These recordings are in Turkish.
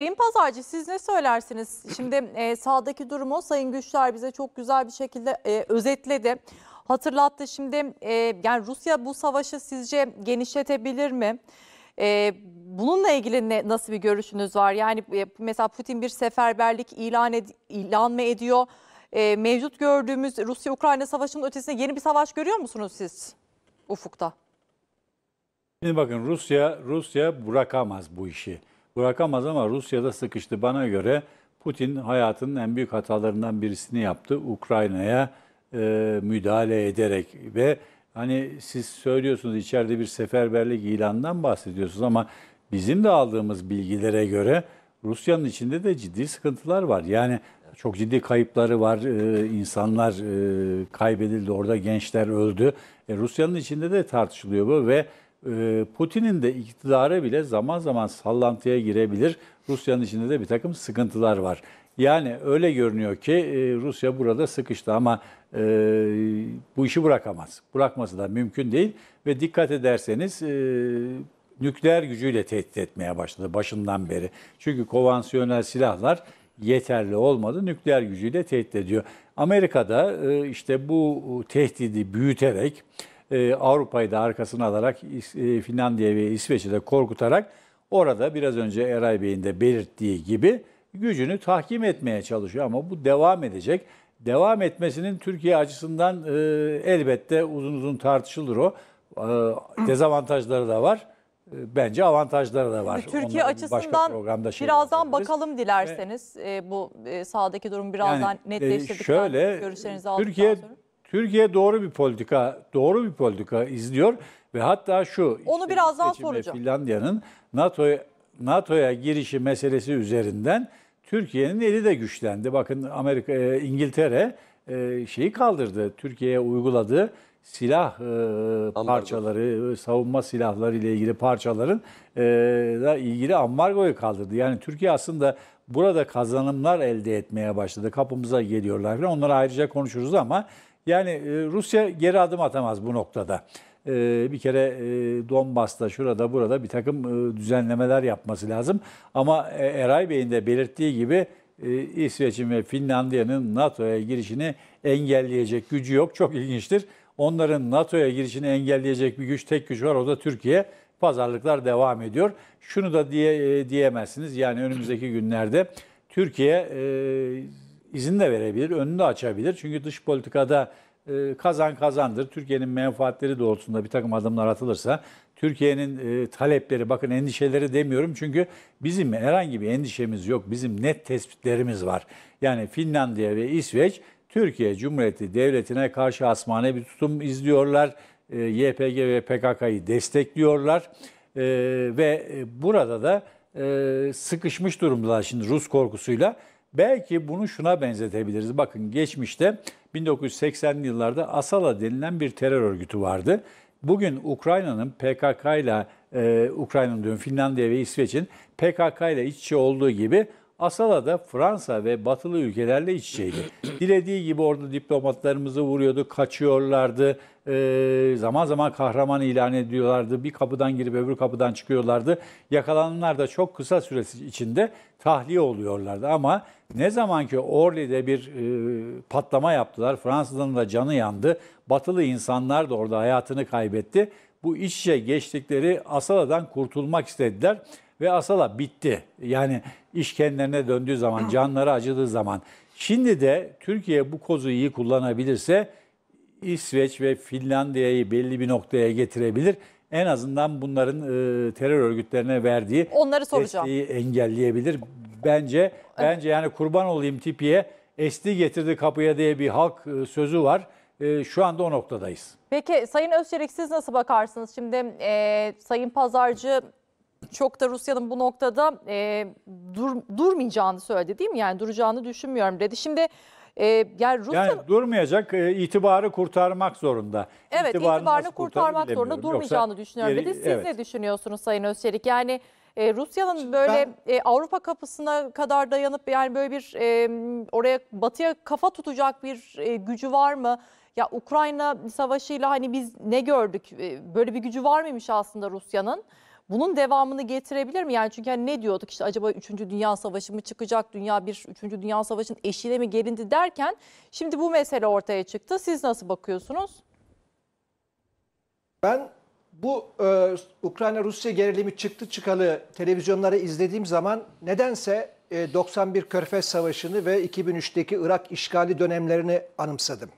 Sayın Pazarcı siz ne söylersiniz? Şimdi e, sahadaki durumu Sayın Güçler bize çok güzel bir şekilde e, özetledi. Hatırlattı şimdi e, yani Rusya bu savaşı sizce genişletebilir mi? E, bununla ilgili ne, nasıl bir görüşünüz var? Yani e, mesela Putin bir seferberlik ilan, ed, ilan mı ediyor? E, mevcut gördüğümüz Rusya-Ukrayna savaşının ötesinde yeni bir savaş görüyor musunuz siz ufukta? Şimdi bakın Rusya Rusya bırakamaz bu işi bırakamaz ama Rusya'da sıkıştı. Bana göre Putin hayatının en büyük hatalarından birisini yaptı. Ukrayna'ya e, müdahale ederek ve hani siz söylüyorsunuz içeride bir seferberlik ilanından bahsediyorsunuz ama bizim de aldığımız bilgilere göre Rusya'nın içinde de ciddi sıkıntılar var. Yani çok ciddi kayıpları var. Ee, insanlar e, kaybedildi. Orada gençler öldü. E, Rusya'nın içinde de tartışılıyor bu ve ee, Putin'in de iktidarı bile zaman zaman sallantıya girebilir. Rusya'nın içinde de bir takım sıkıntılar var. Yani öyle görünüyor ki e, Rusya burada sıkıştı ama e, bu işi bırakamaz. Bırakması da mümkün değil ve dikkat ederseniz e, nükleer gücüyle tehdit etmeye başladı başından beri. Çünkü konvansiyonel silahlar yeterli olmadı. Nükleer gücüyle tehdit ediyor. Amerika'da e, işte bu tehdidi büyüterek e, Avrupa'yı da arkasına alarak e, Finlandiya ve İsveç'i de korkutarak orada biraz önce Eray Bey'in de belirttiği gibi gücünü tahkim etmeye çalışıyor ama bu devam edecek. Devam etmesinin Türkiye açısından e, elbette uzun uzun tartışılır o. dezavantajları da var. bence avantajları da var. Türkiye Onları açısından programda şey birazdan bakalım dilerseniz e, bu e, sahadaki durum birazdan yani, netleştirdikten şöyle, görüşlerinizi aldıktan Türkiye, sonra. Türkiye doğru bir politika, doğru bir politika izliyor ve hatta şu Onu işte birazdan soracağım. Finlandiya'nın NATO'ya NATO'ya girişi meselesi üzerinden Türkiye'nin eli de güçlendi. Bakın Amerika e, İngiltere e, şeyi kaldırdı. Türkiye'ye uyguladığı silah e, parçaları, savunma silahları ile ilgili parçaların e, da ilgili ambargoyu kaldırdı. Yani Türkiye aslında burada kazanımlar elde etmeye başladı. Kapımıza geliyorlar falan. Onları ayrıca konuşuruz ama yani e, Rusya geri adım atamaz bu noktada. E, bir kere e, Donbas'ta, şurada, burada bir takım düzenlemeler yapması lazım. Ama Eray Bey'in de belirttiği gibi İsveç'in ve Finlandiya'nın NATO'ya girişini engelleyecek gücü yok. Çok ilginçtir. Onların NATO'ya girişini engelleyecek bir güç, tek güç var o da Türkiye. Pazarlıklar devam ediyor. Şunu da diye, diyemezsiniz. Yani önümüzdeki günlerde Türkiye izin de verebilir, önünü de açabilir. Çünkü dış politikada e, kazan kazandır. Türkiye'nin menfaatleri doğrultusunda bir takım adımlar atılırsa Türkiye'nin e, talepleri bakın endişeleri demiyorum çünkü bizim herhangi bir endişemiz yok. Bizim net tespitlerimiz var. Yani Finlandiya ve İsveç Türkiye Cumhuriyeti Devleti'ne karşı asmane bir tutum izliyorlar. E, YPG ve PKK'yı destekliyorlar. Ve burada da sıkışmış durumdalar şimdi Rus korkusuyla. Belki bunu şuna benzetebiliriz. Bakın geçmişte 1980'li yıllarda Asala denilen bir terör örgütü vardı. Bugün Ukrayna'nın PKK ile e, Ukrayna'nın diyorum Finlandiya ve İsveç'in PKK ile iç içe olduğu gibi Asala da Fransa ve batılı ülkelerle iç içeydi. Dilediği gibi orada diplomatlarımızı vuruyordu, kaçıyorlardı, e, zaman zaman kahraman ilan ediyorlardı. Bir kapıdan girip öbür kapıdan çıkıyorlardı. Yakalananlar da çok kısa süresi içinde tahliye oluyorlardı. Ama ne zaman ki Orly'de bir e, patlama yaptılar, Fransızların da canı yandı. Batılı insanlar da orada hayatını kaybetti. Bu iç içe geçtikleri Asala'dan kurtulmak istediler ve Asala bitti. Yani iş kendilerine döndüğü zaman, canları acıdığı zaman. Şimdi de Türkiye bu kozu iyi kullanabilirse İsveç ve Finlandiya'yı belli bir noktaya getirebilir. En azından bunların e, terör örgütlerine verdiği Onları desteği engelleyebilir. Bence bence yani kurban olayım tipiye esti getirdi kapıya diye bir halk e, sözü var. E, şu anda o noktadayız. Peki Sayın Özçelik siz nasıl bakarsınız? Şimdi e, Sayın Pazarcı çok da Rusya'nın bu noktada e, dur, durmayacağını söyledi değil mi? Yani duracağını düşünmüyorum dedi. Şimdi e, ee, yani Rusya yani durmayacak e, itibarı kurtarmak zorunda. Evet itibarını, itibarını kurtarmak zorunda durmayacağını Yoksa düşünüyorum. Geri, Bir de siz evet. ne düşünüyorsunuz Sayın Özçelik? Yani e, Rusya'nın böyle ben, e, Avrupa kapısına kadar dayanıp yani böyle bir e, oraya batıya kafa tutacak bir e, gücü var mı? Ya Ukrayna savaşıyla hani biz ne gördük? E, böyle bir gücü var mıymış aslında Rusya'nın? bunun devamını getirebilir mi? Yani çünkü hani ne diyorduk işte acaba 3. Dünya Savaşı mı çıkacak? Dünya bir 3. Dünya Savaşı'nın eşiğine mi gelindi derken şimdi bu mesele ortaya çıktı. Siz nasıl bakıyorsunuz? Ben bu e, Ukrayna-Rusya gerilimi çıktı çıkalı televizyonları izlediğim zaman nedense e, 91 Körfez Savaşı'nı ve 2003'teki Irak işgali dönemlerini anımsadım.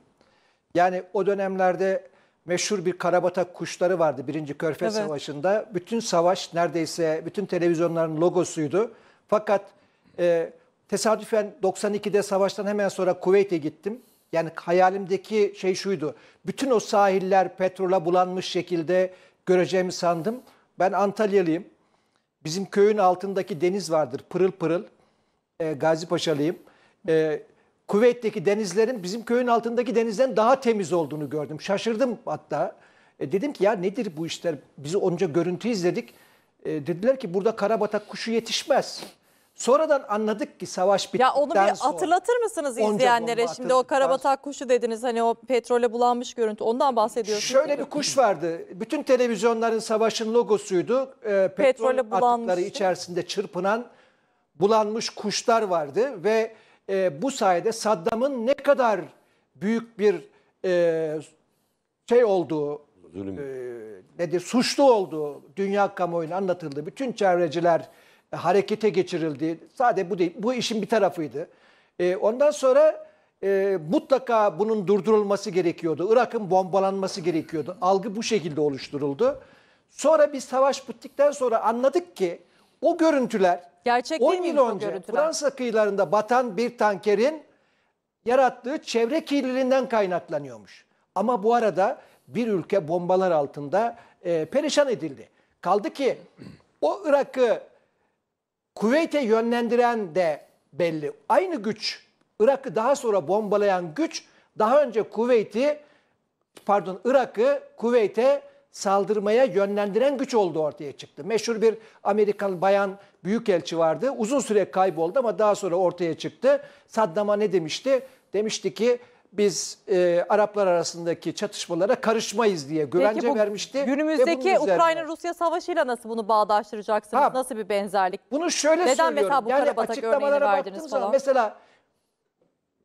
Yani o dönemlerde meşhur bir karabatak kuşları vardı Birinci Körfez evet. Savaşı'nda. Bütün savaş neredeyse bütün televizyonların logosuydu. Fakat e, tesadüfen 92'de savaştan hemen sonra Kuveyt'e gittim. Yani hayalimdeki şey şuydu. Bütün o sahiller petrola bulanmış şekilde göreceğimi sandım. Ben Antalyalıyım. Bizim köyün altındaki deniz vardır pırıl pırıl. E, Gazi Paşalıyım. E, Kuveyt'teki denizlerin bizim köyün altındaki denizden daha temiz olduğunu gördüm. Şaşırdım hatta. E, dedim ki ya nedir bu işler? Biz onca görüntü izledik. E, dediler ki burada karabatak kuşu yetişmez. Sonradan anladık ki savaş bittikten sonra. Ya onu bir hatırlatır mısınız izleyenlere? Şimdi o karabatak kuşu dediniz hani o petrole bulanmış görüntü ondan bahsediyorsunuz. Şöyle bir kuş vardı. Bütün televizyonların savaşın logosuydu. E, petrol petrole bulanmış. atıkları içerisinde çırpınan bulanmış kuşlar vardı ve e, bu sayede Saddam'ın ne kadar büyük bir e, şey olduğu, Zulüm. e, nedir suçlu olduğu dünya kamuoyuna anlatıldı. Bütün çevreciler e, harekete geçirildi. Sadece bu değil, bu işin bir tarafıydı. E, ondan sonra e, mutlaka bunun durdurulması gerekiyordu. Irak'ın bombalanması gerekiyordu. Algı bu şekilde oluşturuldu. Sonra bir savaş bittikten sonra anladık ki o görüntüler Gerçek 10 yıl önce Fransa kıyılarında batan bir tankerin yarattığı çevre kirliliğinden kaynaklanıyormuş. Ama bu arada bir ülke bombalar altında e, perişan edildi. Kaldı ki o Irak'ı Kuveyt'e yönlendiren de belli. Aynı güç Irak'ı daha sonra bombalayan güç daha önce Kuveyt'i pardon Irak'ı Kuveyt'e saldırmaya yönlendiren güç olduğu ortaya çıktı. Meşhur bir Amerikalı bayan büyükelçi vardı. Uzun süre kayboldu ama daha sonra ortaya çıktı. Saddam'a ne demişti? Demişti ki biz e, Araplar arasındaki çatışmalara karışmayız diye güvence Peki bu vermişti. Günümüzdeki Ukrayna-Rusya savaşıyla nasıl bunu bağdaştıracaksınız? Ha, nasıl bir benzerlik? Bunu şöyle Neden söylüyorum. Neden mesela bu yani Karabatak örneğini verdiniz falan? Mesela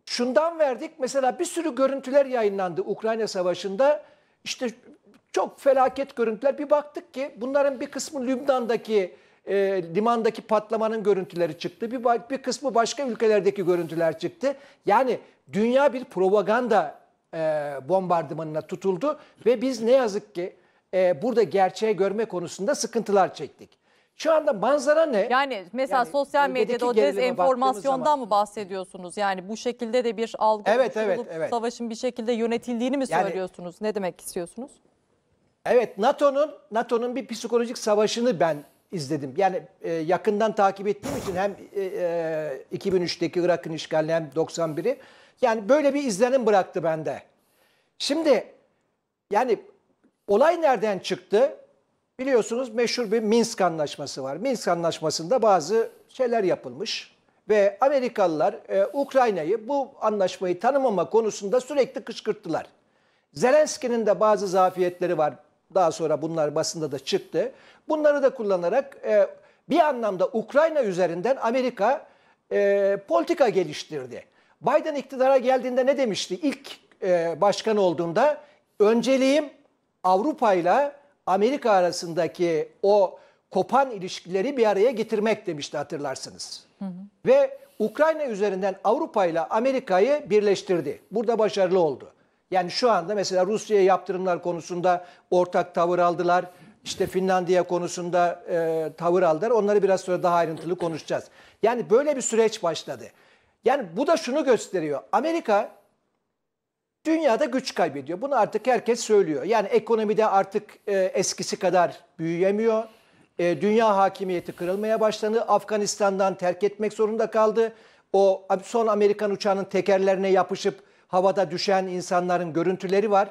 şundan verdik. Mesela bir sürü görüntüler yayınlandı Ukrayna savaşında. İşte çok felaket görüntüler. Bir baktık ki bunların bir kısmı Lübnan'daki e, limandaki patlamanın görüntüleri çıktı. Bir, bir kısmı başka ülkelerdeki görüntüler çıktı. Yani dünya bir propaganda e, bombardımanına tutuldu ve biz ne yazık ki e, burada gerçeği görme konusunda sıkıntılar çektik. Şu anda manzara ne? Yani mesela yani sosyal medyada o dezenformasyondan mı bahsediyorsunuz? Yani bu şekilde de bir algı evet, evet, evet. savaşın bir şekilde yönetildiğini mi yani, söylüyorsunuz? Ne demek istiyorsunuz? Evet NATO'nun NATO'nun bir psikolojik savaşını ben izledim. Yani e, yakından takip ettiğim için hem e, e, 2003'teki Irak'ın işgalini hem 91'i yani böyle bir izlenim bıraktı bende. Şimdi yani olay nereden çıktı? Biliyorsunuz meşhur bir Minsk anlaşması var. Minsk anlaşmasında bazı şeyler yapılmış ve Amerikalılar e, Ukrayna'yı bu anlaşmayı tanımama konusunda sürekli kışkırttılar. Zelenski'nin de bazı zafiyetleri var. Daha sonra bunlar basında da çıktı. Bunları da kullanarak e, bir anlamda Ukrayna üzerinden Amerika e, politika geliştirdi. Biden iktidara geldiğinde ne demişti? İlk e, başkan olduğunda önceliğim Avrupa ile Amerika arasındaki o kopan ilişkileri bir araya getirmek demişti hatırlarsınız. Hı hı. Ve Ukrayna üzerinden Avrupa ile Amerika'yı birleştirdi. Burada başarılı oldu. Yani şu anda mesela Rusya'ya yaptırımlar konusunda ortak tavır aldılar. İşte Finlandiya konusunda e, tavır aldılar. Onları biraz sonra daha ayrıntılı konuşacağız. Yani böyle bir süreç başladı. Yani bu da şunu gösteriyor. Amerika dünyada güç kaybediyor. Bunu artık herkes söylüyor. Yani ekonomide artık e, eskisi kadar büyüyemiyor. E, dünya hakimiyeti kırılmaya başlandı. Afganistan'dan terk etmek zorunda kaldı. O son Amerikan uçağının tekerlerine yapışıp havada düşen insanların görüntüleri var.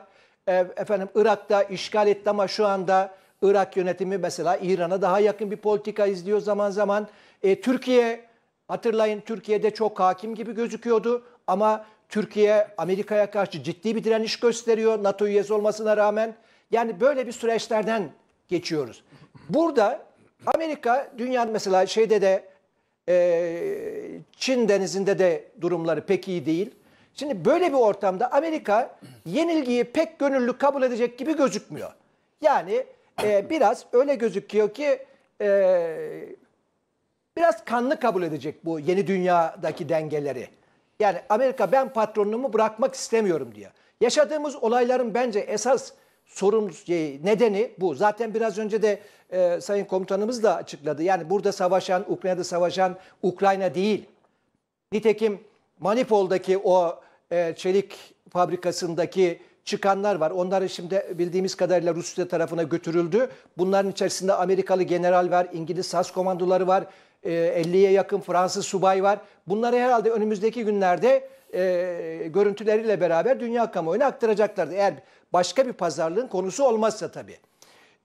E, efendim Irak'ta işgal etti ama şu anda Irak yönetimi mesela İran'a daha yakın bir politika izliyor zaman zaman. E, Türkiye hatırlayın Türkiye'de çok hakim gibi gözüküyordu ama Türkiye Amerika'ya karşı ciddi bir direniş gösteriyor NATO üyesi olmasına rağmen. Yani böyle bir süreçlerden geçiyoruz. Burada Amerika dünya mesela şeyde de e, Çin denizinde de durumları pek iyi değil. Şimdi böyle bir ortamda Amerika yenilgiyi pek gönüllü kabul edecek gibi gözükmüyor. Yani e, biraz öyle gözüküyor ki e, biraz kanlı kabul edecek bu yeni dünyadaki dengeleri. Yani Amerika ben patronumu bırakmak istemiyorum diye. Yaşadığımız olayların bence esas sorun şey, nedeni bu. Zaten biraz önce de e, Sayın Komutanımız da açıkladı. Yani burada savaşan, Ukrayna'da savaşan Ukrayna değil. Nitekim Manipol'daki o e, çelik fabrikasındaki çıkanlar var. Onlar şimdi bildiğimiz kadarıyla Rusya tarafına götürüldü. Bunların içerisinde Amerikalı general var, İngiliz SAS komandoları var, 50'ye e, yakın Fransız subay var. Bunları herhalde önümüzdeki günlerde e, görüntüleriyle beraber dünya kamuoyuna aktaracaklardı. Eğer başka bir pazarlığın konusu olmazsa tabii.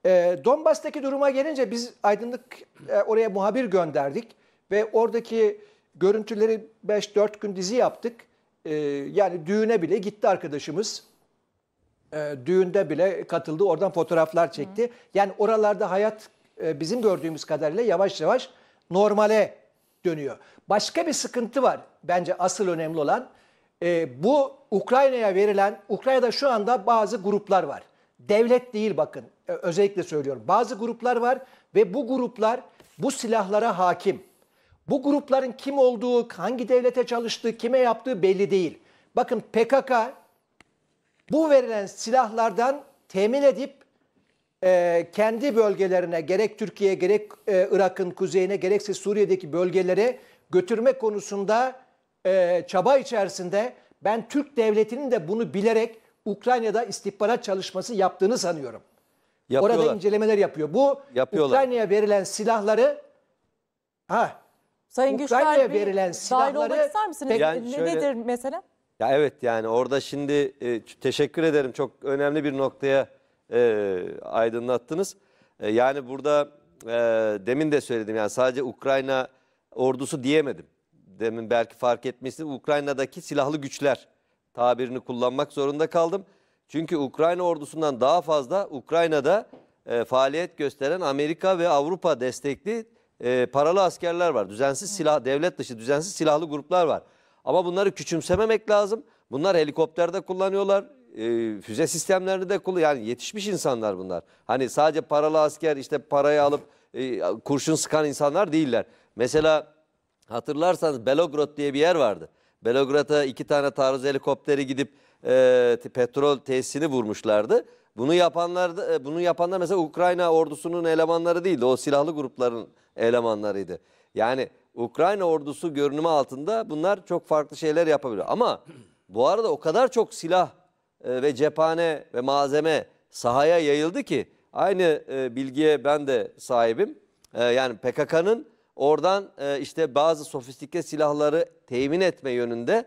E, Donbas'taki duruma gelince biz aydınlık e, oraya muhabir gönderdik ve oradaki görüntüleri 5-4 gün dizi yaptık e, yani düğüne bile gitti arkadaşımız. E, düğünde bile katıldı. Oradan fotoğraflar çekti. Hı. Yani oralarda hayat e, bizim gördüğümüz kadarıyla yavaş yavaş normale dönüyor. Başka bir sıkıntı var bence asıl önemli olan. E, bu Ukrayna'ya verilen, Ukrayna'da şu anda bazı gruplar var. Devlet değil bakın e, özellikle söylüyorum. Bazı gruplar var ve bu gruplar bu silahlara hakim. Bu grupların kim olduğu, hangi devlete çalıştığı, kime yaptığı belli değil. Bakın PKK bu verilen silahlardan temin edip e, kendi bölgelerine gerek Türkiye gerek e, Irak'ın kuzeyine gerekse Suriye'deki bölgelere götürme konusunda e, çaba içerisinde ben Türk devletinin de bunu bilerek Ukrayna'da istihbarat çalışması yaptığını sanıyorum. Yapıyorlar. Orada incelemeler yapıyor. Bu Yapıyorlar. Ukrayna'ya verilen silahları ha Sayın Güçler Ukrayna'ya bir verilen dahil olmak silahları ister misiniz? Yani Ne- şöyle- Nedir mesela? Ya evet yani orada şimdi e, teşekkür ederim çok önemli bir noktaya e, aydınlattınız. E, yani burada e, demin de söyledim yani sadece Ukrayna ordusu diyemedim. Demin belki fark etmişsiniz Ukrayna'daki silahlı güçler tabirini kullanmak zorunda kaldım. Çünkü Ukrayna ordusundan daha fazla Ukrayna'da e, faaliyet gösteren Amerika ve Avrupa destekli e, paralı askerler var. Düzensiz silah, devlet dışı düzensiz silahlı gruplar var. Ama bunları küçümsememek lazım. Bunlar helikopterde kullanıyorlar. E, füze sistemlerini de kullanıyor. Yani yetişmiş insanlar bunlar. Hani sadece paralı asker işte parayı alıp e, kurşun sıkan insanlar değiller. Mesela hatırlarsanız Belograd diye bir yer vardı. Belograd'a iki tane taarruz helikopteri gidip e, petrol tesisini vurmuşlardı. Bunu yapanlar e, bunu yapanlar mesela Ukrayna ordusunun elemanları değildi. O silahlı grupların elemanlarıydı. Yani Ukrayna ordusu görünümü altında bunlar çok farklı şeyler yapabiliyor. Ama bu arada o kadar çok silah e, ve cephane ve malzeme sahaya yayıldı ki aynı e, bilgiye ben de sahibim. Yani PKK'nın oradan işte bazı sofistike silahları temin etme yönünde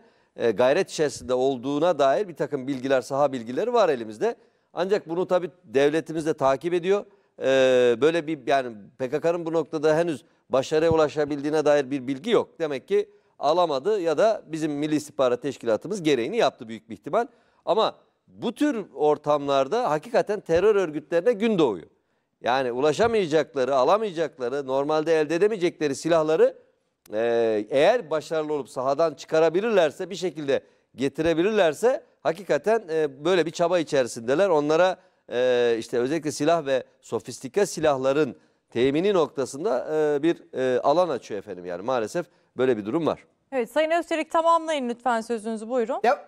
gayret içerisinde olduğuna dair bir takım bilgiler, saha bilgileri var elimizde. Ancak bunu tabii devletimiz de takip ediyor. Ee, böyle bir yani PKK'nın bu noktada henüz başarıya ulaşabildiğine dair bir bilgi yok. Demek ki alamadı ya da bizim Milli İstihbarat Teşkilatımız gereğini yaptı büyük bir ihtimal. Ama bu tür ortamlarda hakikaten terör örgütlerine gün doğuyor. Yani ulaşamayacakları, alamayacakları, normalde elde edemeyecekleri silahları e, eğer başarılı olup sahadan çıkarabilirlerse, bir şekilde getirebilirlerse hakikaten e, böyle bir çaba içerisindeler. Onlara e, işte özellikle silah ve sofistike silahların temini noktasında e, bir e, alan açıyor efendim. Yani maalesef böyle bir durum var. Evet Sayın Öztelik tamamlayın lütfen sözünüzü buyurun. Ya,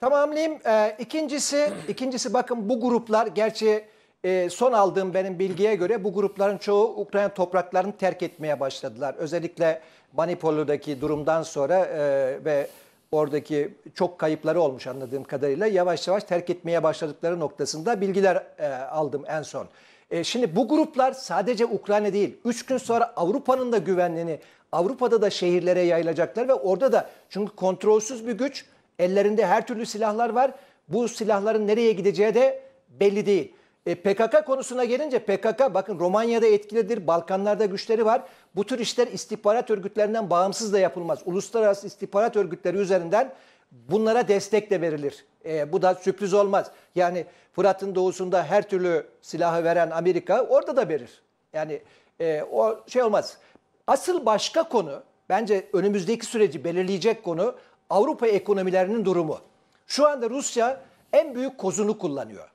tamamlayayım. Ee, ikincisi, ikincisi bakın bu gruplar gerçi e, son aldığım benim bilgiye göre bu grupların çoğu Ukrayna topraklarını terk etmeye başladılar. Özellikle Manipolo'daki durumdan sonra e, ve oradaki çok kayıpları olmuş anladığım kadarıyla yavaş yavaş terk etmeye başladıkları noktasında bilgiler e, aldım en son. E, şimdi bu gruplar sadece Ukrayna değil, 3 gün sonra Avrupa'nın da güvenliğini, Avrupa'da da şehirlere yayılacaklar ve orada da çünkü kontrolsüz bir güç, ellerinde her türlü silahlar var. Bu silahların nereye gideceği de belli değil. E, PKK konusuna gelince PKK bakın Romanya'da etkilidir, Balkanlarda güçleri var. Bu tür işler istihbarat örgütlerinden bağımsız da yapılmaz. Uluslararası istihbarat örgütleri üzerinden bunlara destek de verilir. E, bu da sürpriz olmaz. Yani Fırat'ın doğusunda her türlü silahı veren Amerika orada da verir. Yani e, o şey olmaz. Asıl başka konu bence önümüzdeki süreci belirleyecek konu Avrupa ekonomilerinin durumu. Şu anda Rusya en büyük kozunu kullanıyor.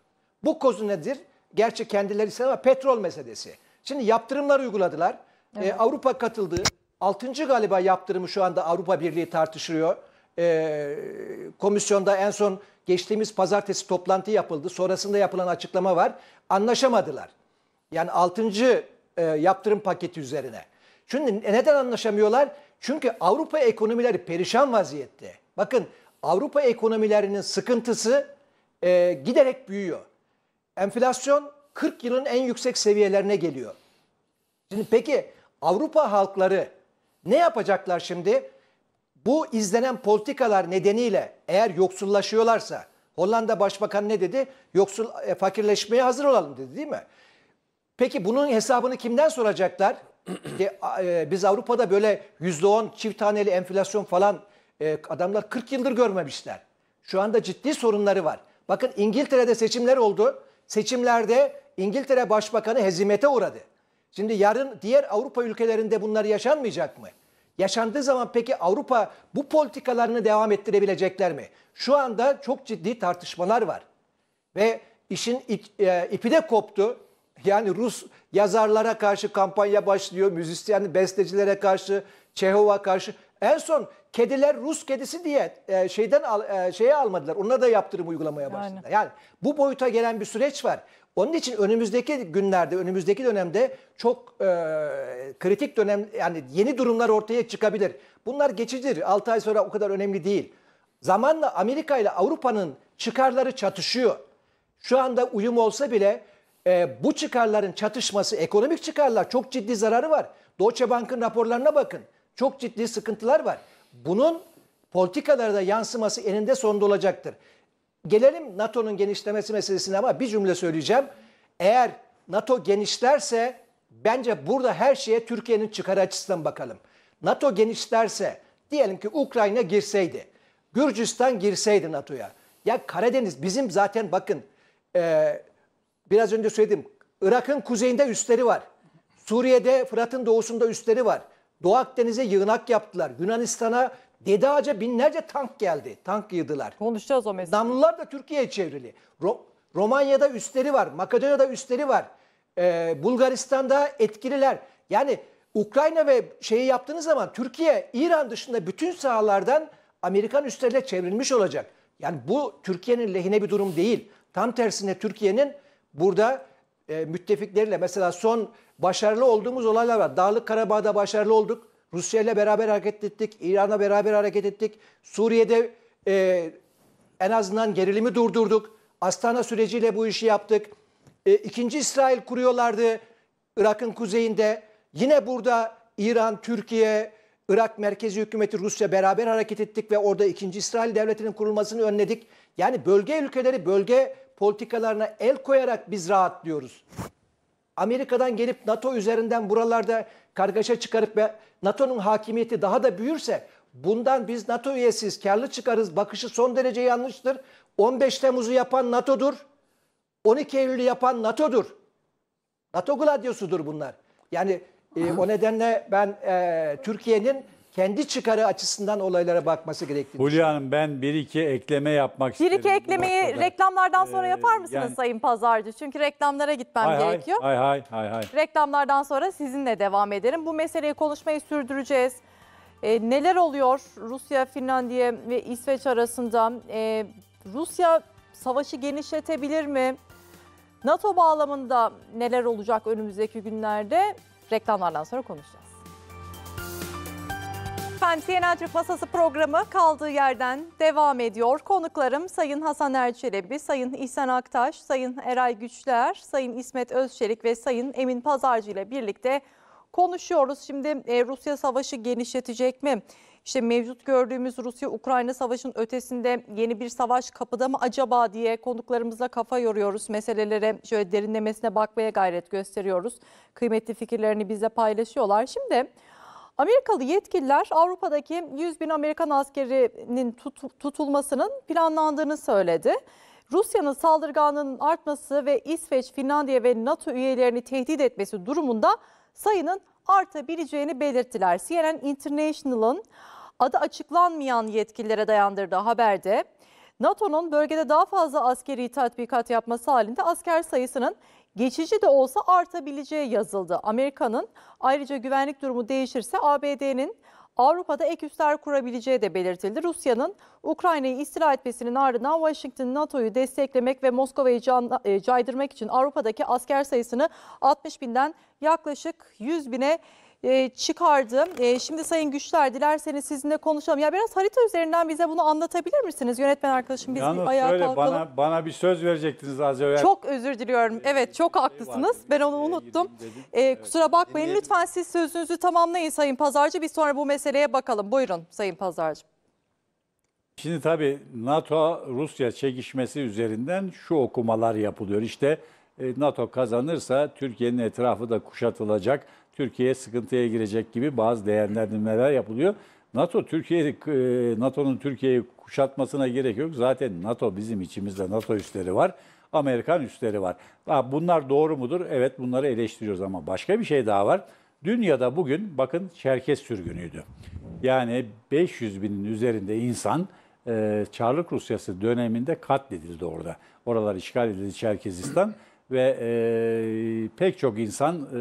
Bu kozu nedir? Gerçi kendileri ise ama petrol meselesi. Şimdi yaptırımlar uyguladılar. E, evet. Ee, Avrupa katıldı. Altıncı galiba yaptırımı şu anda Avrupa Birliği tartışıyor. Ee, komisyonda en son geçtiğimiz pazartesi toplantı yapıldı. Sonrasında yapılan açıklama var. Anlaşamadılar. Yani altıncı e, yaptırım paketi üzerine. Şimdi neden anlaşamıyorlar? Çünkü Avrupa ekonomileri perişan vaziyette. Bakın Avrupa ekonomilerinin sıkıntısı e, giderek büyüyor enflasyon 40 yılın en yüksek seviyelerine geliyor. Şimdi peki Avrupa halkları ne yapacaklar şimdi? Bu izlenen politikalar nedeniyle eğer yoksullaşıyorlarsa Hollanda Başbakanı ne dedi? Yoksul e, fakirleşmeye hazır olalım dedi değil mi? Peki bunun hesabını kimden soracaklar? ki, e, e, biz Avrupa'da böyle %10 çift taneli enflasyon falan e, adamlar 40 yıldır görmemişler. Şu anda ciddi sorunları var. Bakın İngiltere'de seçimler oldu. Seçimlerde İngiltere Başbakanı hezimete uğradı. Şimdi yarın diğer Avrupa ülkelerinde bunlar yaşanmayacak mı? Yaşandığı zaman peki Avrupa bu politikalarını devam ettirebilecekler mi? Şu anda çok ciddi tartışmalar var. Ve işin e, ipi de koptu. Yani Rus yazarlara karşı kampanya başlıyor, müzisyen, bestecilere karşı, Çehova karşı. En son kediler Rus kedisi diye e, şeyden al, e, şeye almadılar. Onlara da yaptırım uygulamaya başladı. Yani. yani bu boyuta gelen bir süreç var. Onun için önümüzdeki günlerde, önümüzdeki dönemde çok e, kritik dönem yani yeni durumlar ortaya çıkabilir. Bunlar geçicidir. 6 ay sonra o kadar önemli değil. Zamanla Amerika ile Avrupa'nın çıkarları çatışıyor. Şu anda uyum olsa bile e, bu çıkarların çatışması, ekonomik çıkarlar çok ciddi zararı var. Deutsche Bank'ın raporlarına bakın. Çok ciddi sıkıntılar var. Bunun politikalarda yansıması eninde sonunda olacaktır. Gelelim NATO'nun genişlemesi meselesine ama bir cümle söyleyeceğim. Eğer NATO genişlerse bence burada her şeye Türkiye'nin çıkar açısından bakalım. NATO genişlerse diyelim ki Ukrayna girseydi, Gürcistan girseydi NATO'ya. Ya Karadeniz bizim zaten bakın e, biraz önce söyledim Irak'ın kuzeyinde üstleri var. Suriye'de Fırat'ın doğusunda üstleri var. Doğu Akdeniz'e yığınak yaptılar. Yunanistan'a Dede Ağaca binlerce tank geldi. Tank yığdılar. Konuşacağız o mesela. Namlular da Türkiye'ye çevrili. Ro Romanya'da üstleri var. Makedonya'da üstleri var. Ee, Bulgaristan'da etkililer. Yani Ukrayna ve şeyi yaptığınız zaman Türkiye İran dışında bütün sahalardan Amerikan üstleriyle çevrilmiş olacak. Yani bu Türkiye'nin lehine bir durum değil. Tam tersine Türkiye'nin burada e, müttefikleriyle mesela son Başarılı olduğumuz olaylar var. Dağlık Karabağ'da başarılı olduk. Rusya ile beraber hareket ettik. İran'la beraber hareket ettik. Suriye'de e, en azından gerilimi durdurduk. Astana süreciyle bu işi yaptık. E, ikinci İsrail kuruyorlardı Irak'ın kuzeyinde. Yine burada İran, Türkiye, Irak merkezi hükümeti Rusya beraber hareket ettik ve orada ikinci İsrail devletinin kurulmasını önledik. Yani bölge ülkeleri bölge politikalarına el koyarak biz rahatlıyoruz. Amerika'dan gelip NATO üzerinden buralarda kargaşa çıkarıp ve NATO'nun hakimiyeti daha da büyürse bundan biz NATO üyesiyiz, karlı çıkarız bakışı son derece yanlıştır. 15 Temmuz'u yapan NATO'dur. 12 Eylül'ü yapan NATO'dur. NATO gladyosudur bunlar. Yani e, o nedenle ben e, Türkiye'nin kendi çıkarı açısından olaylara bakması gerektiğini Hulya Hanım ben bir iki ekleme yapmak bir isterim. Bir iki eklemeyi reklamlardan sonra ee, yapar mısınız yani, Sayın Pazarcı? Çünkü reklamlara gitmem hay gerekiyor. Hay hay hay hay. Reklamlardan sonra sizinle devam ederim. Bu meseleyi konuşmayı sürdüreceğiz. E, neler oluyor Rusya, Finlandiya ve İsveç arasında? E, Rusya savaşı genişletebilir mi? NATO bağlamında neler olacak önümüzdeki günlerde? Reklamlardan sonra konuşacağız. Efendim CNN Masası programı kaldığı yerden devam ediyor. Konuklarım Sayın Hasan Erçelebi, Sayın İhsan Aktaş, Sayın Eray Güçler, Sayın İsmet Özçelik ve Sayın Emin Pazarcı ile birlikte konuşuyoruz. Şimdi e, Rusya savaşı genişletecek mi? İşte mevcut gördüğümüz Rusya-Ukrayna Savaşı'nın ötesinde yeni bir savaş kapıda mı acaba diye konuklarımızla kafa yoruyoruz. Meselelere şöyle derinlemesine bakmaya gayret gösteriyoruz. Kıymetli fikirlerini bize paylaşıyorlar. Şimdi... Amerikalı yetkililer Avrupa'daki 100 bin Amerikan askerinin tut tutulmasının planlandığını söyledi. Rusya'nın saldırganlığının artması ve İsveç, Finlandiya ve NATO üyelerini tehdit etmesi durumunda sayının artabileceğini belirttiler. CNN International'ın adı açıklanmayan yetkililere dayandırdığı haberde NATO'nun bölgede daha fazla askeri tatbikat yapması halinde asker sayısının geçici de olsa artabileceği yazıldı. Amerika'nın ayrıca güvenlik durumu değişirse ABD'nin Avrupa'da ek üsler kurabileceği de belirtildi. Rusya'nın Ukrayna'yı istila etmesinin ardından Washington NATO'yu desteklemek ve Moskova'yı e, caydırmak için Avrupa'daki asker sayısını 60 binden yaklaşık 100 bine e, çıkardı. E, şimdi Sayın Güçler dilerseniz sizinle konuşalım. Ya biraz harita üzerinden bize bunu anlatabilir misiniz? Yönetmen arkadaşım biz Yalnız bir ayağa söyle, kalkalım. Bana, bana bir söz verecektiniz az evvel. Çok özür diliyorum. Ee, evet çok haklısınız. Ben onu unuttum. E, kusura bakmayın. Lütfen siz sözünüzü tamamlayın Sayın Pazarcı. Biz sonra bu meseleye bakalım. Buyurun Sayın Pazarcı. Şimdi tabii NATO-Rusya çekişmesi üzerinden şu okumalar yapılıyor. İşte e, NATO kazanırsa Türkiye'nin etrafı da kuşatılacak. Türkiye sıkıntıya girecek gibi bazı değerlendirmeler yapılıyor. NATO Türkiye e, NATO'nun Türkiye'yi kuşatmasına gerek yok. Zaten NATO bizim içimizde NATO üsleri var. Amerikan üsleri var. Bunlar doğru mudur? Evet bunları eleştiriyoruz ama başka bir şey daha var. Dün da bugün bakın Çerkes sürgünüydü. Yani 500 binin üzerinde insan e, Çarlık Rusyası döneminde katledildi orada. Oralar işgal edildi Çerkezistan ve e, pek çok insan e,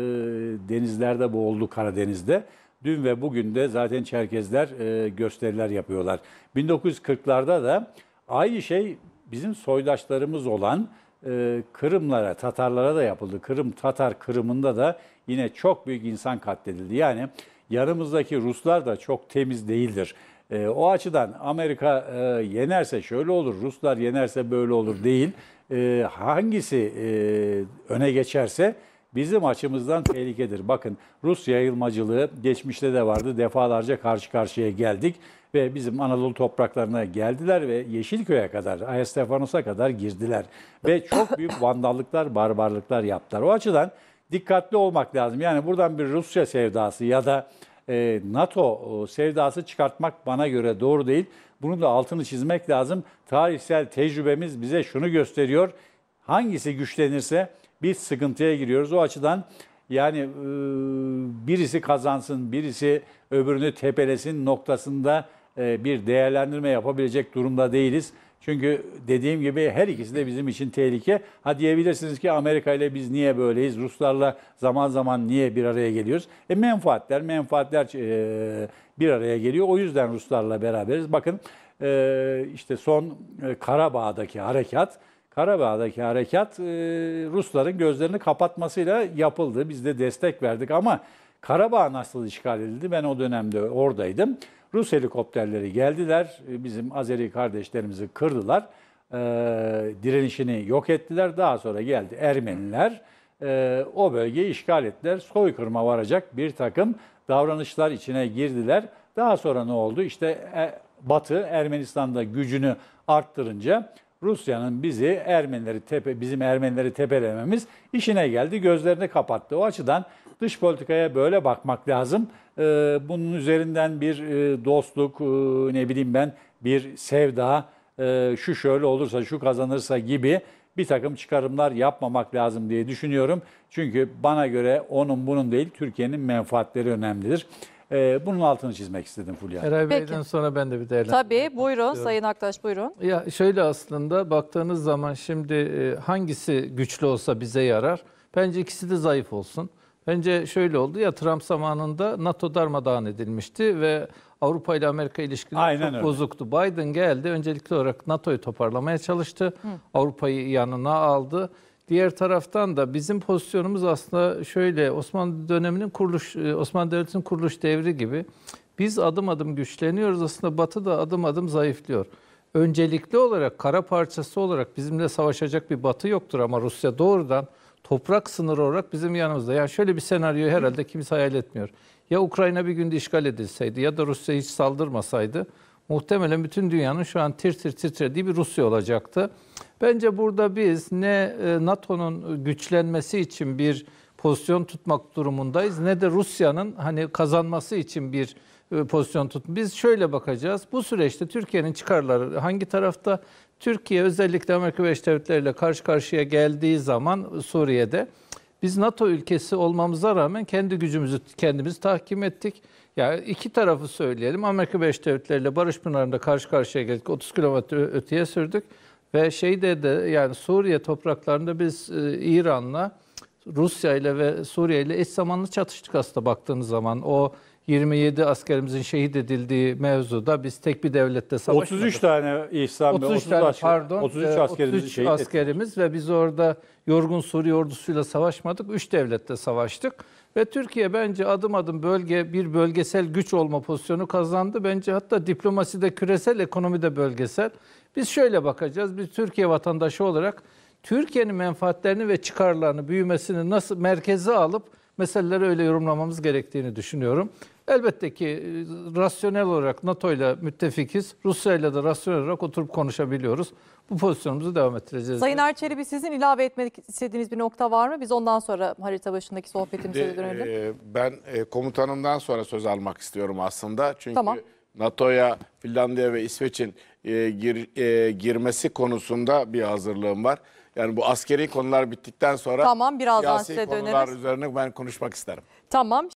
denizlerde boğuldu Karadeniz'de. Dün ve bugün de zaten Çerkezler e, gösteriler yapıyorlar. 1940'larda da aynı şey bizim soydaşlarımız olan e, Kırımlara, Tatarlara da yapıldı. Kırım, Tatar Kırım'ında da yine çok büyük insan katledildi. Yani yanımızdaki Ruslar da çok temiz değildir. E, o açıdan Amerika e, yenerse şöyle olur, Ruslar yenerse böyle olur değil e, hangisi e, öne geçerse bizim açımızdan tehlikedir. Bakın Rus yayılmacılığı geçmişte de vardı. Defalarca karşı karşıya geldik ve bizim Anadolu topraklarına geldiler ve Yeşilköy'e kadar, Ayastefanos'a kadar girdiler. Ve çok büyük vandallıklar, barbarlıklar yaptılar. O açıdan dikkatli olmak lazım. Yani buradan bir Rusya sevdası ya da e, NATO sevdası çıkartmak bana göre doğru değil. Bunun da altını çizmek lazım. Tarihsel tecrübemiz bize şunu gösteriyor. Hangisi güçlenirse biz sıkıntıya giriyoruz. O açıdan yani e, birisi kazansın, birisi öbürünü tepelesin noktasında e, bir değerlendirme yapabilecek durumda değiliz. Çünkü dediğim gibi her ikisi de bizim için tehlike. Ha diyebilirsiniz ki Amerika ile biz niye böyleyiz? Ruslarla zaman zaman niye bir araya geliyoruz? E menfaatler, menfaatler e, bir araya geliyor. O yüzden Ruslarla beraberiz. Bakın e, işte son e, Karabağ'daki harekat, Karabağ'daki harekat e, Rusların gözlerini kapatmasıyla yapıldı. Biz de destek verdik ama Karabağ nasıl işgal edildi? Ben o dönemde oradaydım. Rus helikopterleri geldiler. Bizim Azeri kardeşlerimizi kırdılar. E, direnişini yok ettiler. Daha sonra geldi Ermeniler. E, o bölgeyi işgal ettiler. Soykırıma varacak bir takım davranışlar içine girdiler. Daha sonra ne oldu? İşte e, Batı Ermenistan'da gücünü arttırınca Rusya'nın bizi Ermenileri tepe, bizim Ermenileri tepelememiz işine geldi, gözlerini kapattı. O açıdan dış politikaya böyle bakmak lazım. Ee, bunun üzerinden bir e, dostluk, e, ne bileyim ben bir sevda, e, şu şöyle olursa, şu kazanırsa gibi bir takım çıkarımlar yapmamak lazım diye düşünüyorum. Çünkü bana göre onun bunun değil, Türkiye'nin menfaatleri önemlidir. Ee, bunun altını çizmek istedim Fulya. Eray Peki. Bey'den sonra ben de bir değerlendirme Tabii buyurun istiyorum. Sayın Aktaş buyurun. Ya şöyle aslında baktığınız zaman şimdi hangisi güçlü olsa bize yarar? Bence ikisi de zayıf olsun. Bence şöyle oldu ya Trump zamanında NATO darmadağın edilmişti ve Avrupa ile Amerika ilişkileri Aynen çok öyle. bozuktu. Biden geldi öncelikli olarak NATO'yu toparlamaya çalıştı. Avrupa'yı yanına aldı. Diğer taraftan da bizim pozisyonumuz aslında şöyle Osmanlı döneminin kuruluş e, Osmanlı Devleti'nin kuruluş devri gibi biz adım adım güçleniyoruz aslında Batı da adım adım zayıflıyor. Öncelikli olarak kara parçası olarak bizimle savaşacak bir Batı yoktur ama Rusya doğrudan toprak sınırı olarak bizim yanımızda. Yani şöyle bir senaryoyu herhalde kimse hayal etmiyor. Ya Ukrayna bir günde işgal edilseydi ya da Rusya hiç saldırmasaydı muhtemelen bütün dünyanın şu an tir tir titrediği bir Rusya olacaktı. Bence burada biz ne e, NATO'nun güçlenmesi için bir pozisyon tutmak durumundayız ne de Rusya'nın hani kazanması için bir e, pozisyon tut. Biz şöyle bakacağız. Bu süreçte Türkiye'nin çıkarları hangi tarafta Türkiye özellikle Amerika Birleşik Devletleri ile karşı karşıya geldiği zaman Suriye'de biz NATO ülkesi olmamıza rağmen kendi gücümüzü kendimiz tahkim ettik. Yani iki tarafı söyleyelim. Amerika Birleşik Devletleri ile Barış Pınarı'nda karşı karşıya geldik. 30 kilometre öteye sürdük. Ve şeyde de yani Suriye topraklarında biz e, İran'la, Rusya ile ve Suriye ile eş zamanlı çatıştık aslında baktığınız zaman. O 27 askerimizin şehit edildiği mevzuda biz tek bir devlette savaşmadık. 33 tane İhsan Bey, 33, 33 tane pardon, 33 askerimiz, 33 şehit askerimiz ve biz orada yorgun Suriye ordusuyla savaşmadık. 3 devlette savaştık ve Türkiye bence adım adım bölge bir bölgesel güç olma pozisyonu kazandı. Bence hatta diplomasi de küresel, ekonomi de bölgesel. Biz şöyle bakacağız. Biz Türkiye vatandaşı olarak Türkiye'nin menfaatlerini ve çıkarlarını, büyümesini nasıl merkeze alıp meseleleri öyle yorumlamamız gerektiğini düşünüyorum. Elbette ki e, rasyonel olarak NATO ile müttefikiz. Rusya ile de rasyonel olarak oturup konuşabiliyoruz. Bu pozisyonumuzu devam ettireceğiz. Sayın Erçeli sizin ilave etmek istediğiniz bir nokta var mı? Biz ondan sonra harita başındaki sohbetimize de dönelim. E, ben e, komutanımdan sonra söz almak istiyorum aslında. Çünkü tamam. NATO'ya Finlandiya ve İsveç'in gir, girmesi konusunda bir hazırlığım var. Yani bu askeri konular bittikten sonra tamam, birazdan siyasi size konular döneriz. üzerine ben konuşmak isterim. Tamam.